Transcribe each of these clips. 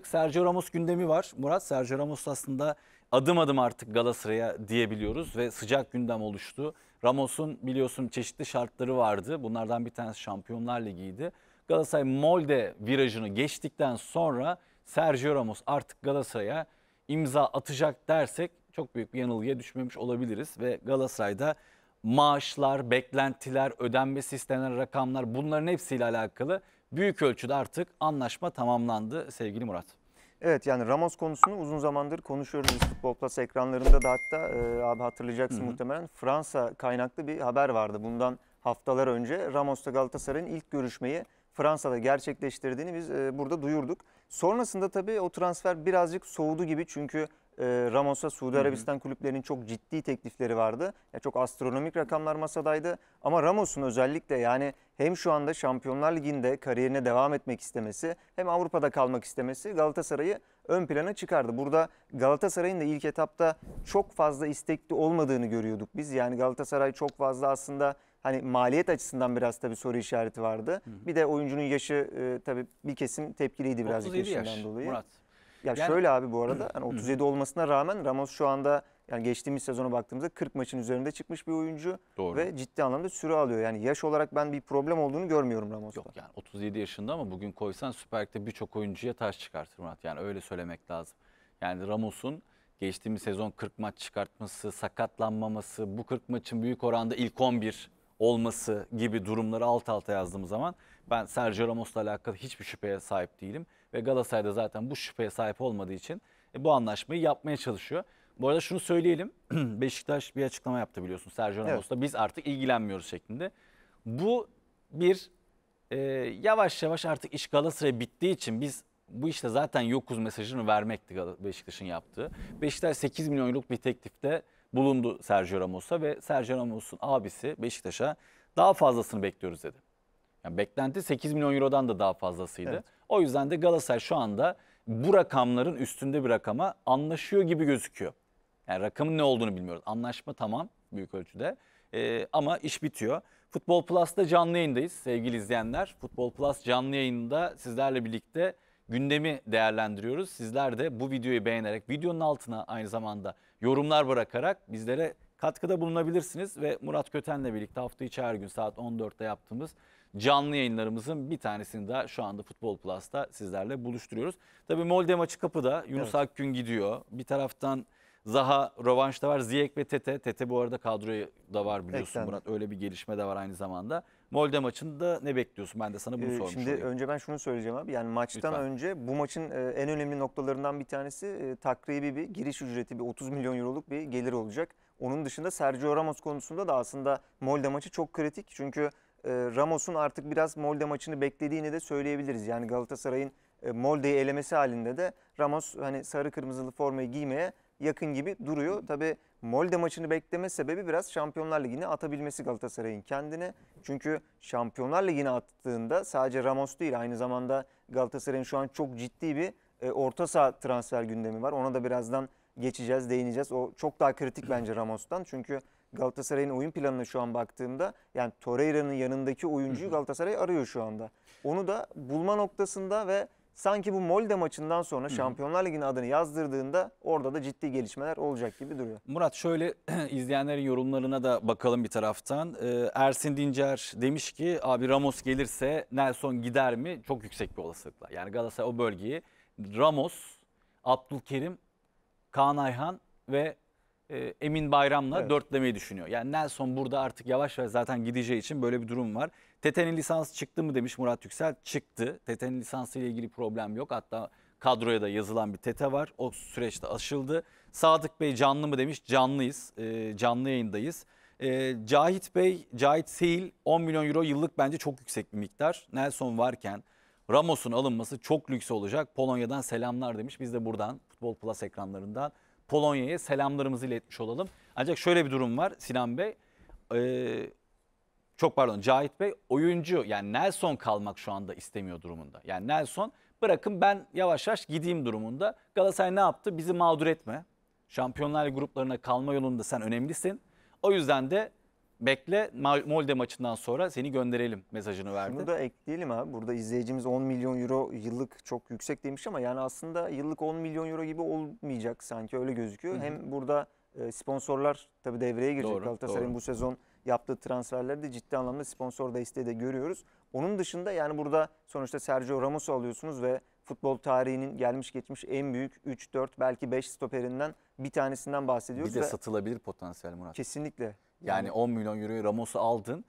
Sergio Ramos gündemi var. Murat Sergio Ramos aslında adım adım artık Galatasaray'a diyebiliyoruz ve sıcak gündem oluştu. Ramos'un biliyorsun çeşitli şartları vardı. Bunlardan bir tanesi Şampiyonlar Ligi'ydi. Galatasaray Molde virajını geçtikten sonra Sergio Ramos artık Galatasaray'a imza atacak dersek çok büyük bir yanılgıya düşmemiş olabiliriz ve Galatasaray'da maaşlar, beklentiler, ödenmesi istenen rakamlar bunların hepsiyle alakalı büyük ölçüde artık anlaşma tamamlandı sevgili Murat. Evet yani Ramos konusunu uzun zamandır konuşuyoruz biz Futbol Plus ekranlarında da hatta e, abi hatırlayacaksın Hı -hı. muhtemelen Fransa kaynaklı bir haber vardı. Bundan haftalar önce Ramos'ta Galatasaray'ın ilk görüşmeyi Fransa'da gerçekleştirdiğini biz e, burada duyurduk. Sonrasında tabii o transfer birazcık soğudu gibi çünkü ee, Ramos'a Suudi Arabistan kulüplerinin çok ciddi teklifleri vardı. Ya çok astronomik rakamlar masadaydı. Ama Ramos'un özellikle yani hem şu anda Şampiyonlar Ligi'nde kariyerine devam etmek istemesi hem Avrupa'da kalmak istemesi Galatasaray'ı ön plana çıkardı. Burada Galatasaray'ın da ilk etapta çok fazla istekli olmadığını görüyorduk biz. Yani Galatasaray çok fazla aslında hani maliyet açısından biraz tabii soru işareti vardı. Hı hı. Bir de oyuncunun yaşı e, tabii bir kesim tepkiliydi birazcık yaşından yaş, dolayı. Murat. Ya yani, şöyle abi bu arada yani 37 olmasına rağmen Ramos şu anda yani geçtiğimiz sezona baktığımızda 40 maçın üzerinde çıkmış bir oyuncu Doğru. ve ciddi anlamda süre alıyor. Yani yaş olarak ben bir problem olduğunu görmüyorum Ramos'ta. Yok yani 37 yaşında ama bugün koysan Süper Lig'de birçok oyuncuya taş çıkartır Murat. Yani öyle söylemek lazım. Yani Ramos'un geçtiğimiz sezon 40 maç çıkartması, sakatlanmaması, bu 40 maçın büyük oranda ilk 11 olması gibi durumları alt alta yazdığım zaman ben Sergio Ramos'la alakalı hiçbir şüpheye sahip değilim ve Galatasaray da zaten bu şüpheye sahip olmadığı için e, bu anlaşmayı yapmaya çalışıyor. Bu arada şunu söyleyelim. Beşiktaş bir açıklama yaptı biliyorsun Sergio Ramos'la. Evet. Biz artık ilgilenmiyoruz şeklinde. Bu bir e, yavaş yavaş artık iş Galatasaray bittiği için biz bu işte zaten yokuz mesajını vermekti Beşiktaş'ın yaptığı. Beşiktaş 8 milyonluk bir teklifte bulundu Sergio Ramos'a ve Sergio Ramos'un abisi Beşiktaş'a daha fazlasını bekliyoruz dedi. Yani beklenti 8 milyon eurodan da daha fazlasıydı. Evet. O yüzden de Galatasaray şu anda bu rakamların üstünde bir rakama anlaşıyor gibi gözüküyor. Yani rakamın ne olduğunu bilmiyoruz. Anlaşma tamam büyük ölçüde ee, ama iş bitiyor. Futbol Plus'ta canlı yayındayız sevgili izleyenler. Futbol Plus canlı yayında sizlerle birlikte gündemi değerlendiriyoruz. Sizler de bu videoyu beğenerek videonun altına aynı zamanda yorumlar bırakarak bizlere katkıda bulunabilirsiniz. Ve Murat Köten'le birlikte hafta içi her gün saat 14'te yaptığımız canlı yayınlarımızın bir tanesini daha şu anda Futbol Plus'ta sizlerle buluşturuyoruz. Tabii Molde maçı kapıda. Yunus evet. Akgün gidiyor. Bir taraftan Zaha rövanşta var. Ziyek ve Tete. Tete bu arada kadroya da var biliyorsun Eklendi. Murat. Öyle bir gelişme de var aynı zamanda. Molde maçında ne bekliyorsun? Ben de sana bunu ee, sormuş Şimdi olayım. önce ben şunu söyleyeceğim abi. Yani maçtan Lütfen. önce bu maçın e, en önemli noktalarından bir tanesi e, takribi bir giriş ücreti bir 30 milyon euroluk bir gelir olacak. Onun dışında Sergio Ramos konusunda da aslında Molde maçı çok kritik. Çünkü e, Ramos'un artık biraz Molde maçını beklediğini de söyleyebiliriz. Yani Galatasaray'ın e, Molde'yi elemesi halinde de Ramos hani sarı kırmızılı formayı giymeye yakın gibi duruyor. Tabi Molde maçını bekleme sebebi biraz Şampiyonlar Ligi'ne atabilmesi Galatasaray'ın kendini. Çünkü Şampiyonlar Ligi'ne attığında sadece Ramos değil aynı zamanda Galatasaray'ın şu an çok ciddi bir e, orta saha transfer gündemi var. Ona da birazdan geçeceğiz, değineceğiz. O çok daha kritik bence Ramos'tan. Çünkü Galatasaray'ın oyun planına şu an baktığımda yani Torreira'nın yanındaki oyuncuyu Galatasaray arıyor şu anda. Onu da bulma noktasında ve sanki bu Molde maçından sonra Şampiyonlar Ligi'nin adını yazdırdığında orada da ciddi gelişmeler olacak gibi duruyor. Murat şöyle izleyenlerin yorumlarına da bakalım bir taraftan. Ee, Ersin Dincer demiş ki abi Ramos gelirse Nelson gider mi? Çok yüksek bir olasılıkla. Yani Galatasaray o bölgeyi Ramos, Abdülkerim, Kaan Ayhan ve e, Emin Bayram'la evet. dörtlemeyi düşünüyor. Yani Nelson burada artık yavaş yavaş zaten gideceği için böyle bir durum var. Tete'nin lisansı çıktı mı demiş Murat Yüksel. Çıktı. Tete'nin lisansı ile ilgili problem yok. Hatta kadroya da yazılan bir Tete var. O süreçte aşıldı. Sadık Bey canlı mı demiş. Canlıyız. E, canlı yayındayız. E, Cahit Bey, Cahit Seyil 10 milyon euro yıllık bence çok yüksek bir miktar. Nelson varken Ramos'un alınması çok lüks olacak. Polonya'dan selamlar demiş. Biz de buradan Futbol Plus ekranlarından Polonya'ya selamlarımızı iletmiş olalım. Ancak şöyle bir durum var Sinan Bey. Ee, çok pardon Cahit Bey oyuncu yani Nelson kalmak şu anda istemiyor durumunda. Yani Nelson bırakın ben yavaş yavaş gideyim durumunda. Galatasaray ne yaptı? Bizi mağdur etme. Şampiyonlar gruplarına kalma yolunda sen önemlisin. O yüzden de bekle Molde maçından sonra seni gönderelim mesajını verdi. Şunu da ekleyelim abi. Burada izleyicimiz 10 milyon euro yıllık çok yüksek demiş ama yani aslında yıllık 10 milyon euro gibi olmayacak sanki öyle gözüküyor. Hı hı. Hem burada e, sponsorlar tabii devreye girecek. Doğru, Galatasaray'ın doğru. bu sezon yaptığı transferlerde ciddi anlamda sponsor desteği de görüyoruz. Onun dışında yani burada sonuçta Sergio Ramos'u alıyorsunuz ve futbol tarihinin gelmiş geçmiş en büyük 3, 4 belki 5 stoperinden bir tanesinden bahsediyoruz. Bir de satılabilir potansiyel Murat. Kesinlikle. Yani Hı. 10 milyon euroyu Ramos'u aldın.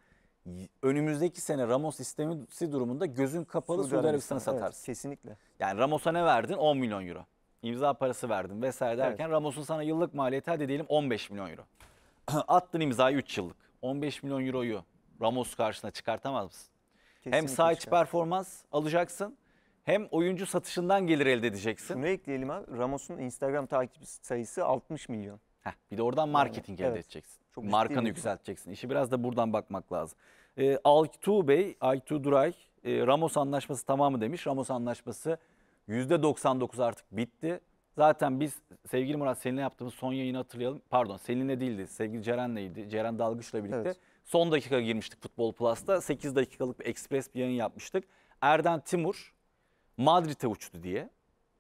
Önümüzdeki sene Ramos istemesi durumunda gözün kapalı Suudi Arabistan'a satarsın. Evet, kesinlikle. Yani Ramos'a ne verdin? 10 milyon euro. İmza parası verdin vesaire derken evet. Ramos'un sana yıllık maliyeti hadi diyelim 15 milyon euro. Attın imzayı 3 yıllık. 15 milyon euroyu Ramos karşısına çıkartamaz mısın? Kesinlikle hem sağ iç performans alacaksın hem oyuncu satışından gelir elde edeceksin. Şunu ekleyelim abi Ramos'un Instagram takip sayısı 60 milyon. Heh, bir de oradan marketing yani, elde evet. edeceksin. Çok Markanı yükselteceksin. İşi biraz da buradan bakmak lazım. E, Altuğ Bey, Aytuğ Duray, e, Ramos anlaşması tamamı demiş. Ramos anlaşması %99 artık bitti. Zaten biz sevgili Murat seninle yaptığımız son yayını hatırlayalım. Pardon seninle değildi. Sevgili Ceren'leydi. Ceren Dalgıç'la birlikte. Evet. Son dakika girmiştik Futbol Plus'ta. 8 dakikalık bir ekspres bir yayın yapmıştık. Erden Timur Madrid'e uçtu diye.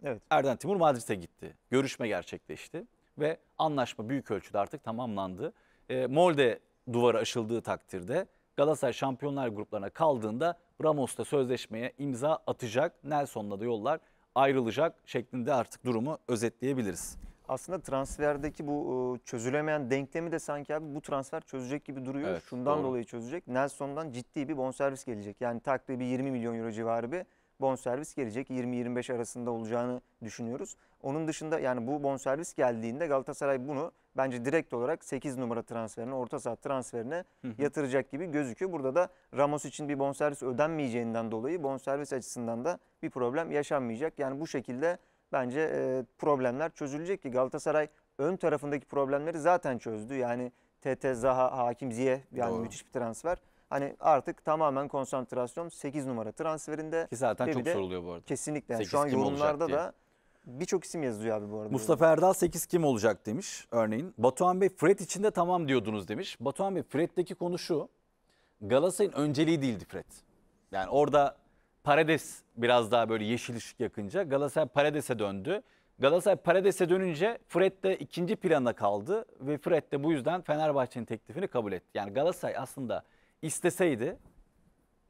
Evet. Erden Timur Madrid'e gitti. Görüşme gerçekleşti ve anlaşma büyük ölçüde artık tamamlandı. E, Molde duvarı aşıldığı takdirde Galatasaray şampiyonlar gruplarına kaldığında Ramos da sözleşmeye imza atacak. Nelson'la da yollar ayrılacak şeklinde artık durumu özetleyebiliriz. Aslında transferdeki bu e, çözülemeyen denklemi de sanki abi bu transfer çözecek gibi duruyor. Evet, Şundan doğru. dolayı çözecek. Nelson'dan ciddi bir bonservis gelecek. Yani bir 20 milyon euro civarı bir bonservis gelecek. 20-25 arasında olacağını düşünüyoruz. Onun dışında yani bu bonservis geldiğinde Galatasaray bunu bence direkt olarak 8 numara transferine, orta saat transferine yatıracak gibi gözüküyor. Burada da Ramos için bir bonservis ödenmeyeceğinden dolayı bonservis açısından da bir problem yaşanmayacak. Yani bu şekilde bence e, problemler çözülecek ki Galatasaray ön tarafındaki problemleri zaten çözdü. Yani TT Zaha, Hakim Ziyeh yani Doğru. müthiş bir transfer. Hani artık tamamen konsantrasyon 8 numara transferinde. Ki zaten Ve çok de soruluyor bu arada. Kesinlikle. Yani şu an kim yorumlarda da birçok isim yazılıyor abi bu arada. Mustafa Erdal 8 kim olacak demiş örneğin. Batuhan Bey Fred içinde tamam diyordunuz demiş. Batuhan Bey Fred'deki konu şu. Galatasaray'ın önceliği değildi Fred. Yani orada Paredes biraz daha böyle yeşil ışık yakınca Galatasaray Paredes'e döndü. Galatasaray Paredes'e dönünce Fred de ikinci plana kaldı ve Fred de bu yüzden Fenerbahçe'nin teklifini kabul etti. Yani Galatasaray aslında isteseydi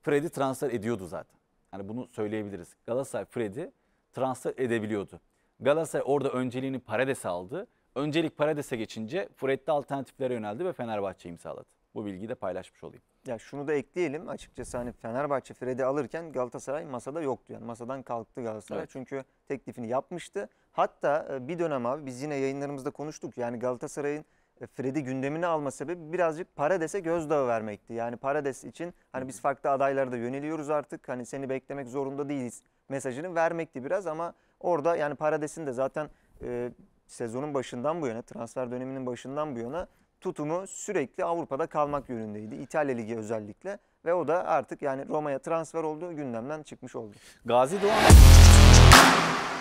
Fred'i transfer ediyordu zaten. Yani bunu söyleyebiliriz. Galatasaray Fred'i transfer edebiliyordu. Galatasaray orada önceliğini Paredes'e aldı. Öncelik Paredes'e geçince Fred'de alternatiflere yöneldi ve Fenerbahçe imzaladı. Bu bilgiyi de paylaşmış olayım. Ya şunu da ekleyelim. Açıkçası hani Fenerbahçe Fred'i alırken Galatasaray masada yoktu. Yani masadan kalktı Galatasaray. Evet. Çünkü teklifini yapmıştı. Hatta e, bir dönem abi biz yine yayınlarımızda konuştuk. Yani Galatasaray'ın e, Fred'i gündemine alma sebebi birazcık Parades'e gözdağı vermekti. Yani Parades için hani biz farklı adaylara da yöneliyoruz artık. Hani seni beklemek zorunda değiliz mesajını vermekti biraz ama orada yani Parades'in de zaten e, sezonun başından bu yana transfer döneminin başından bu yana tutumu sürekli Avrupa'da kalmak yönündeydi. İtalya Ligi özellikle ve o da artık yani Roma'ya transfer oldu gündemden çıkmış oldu. Gazi Doğan...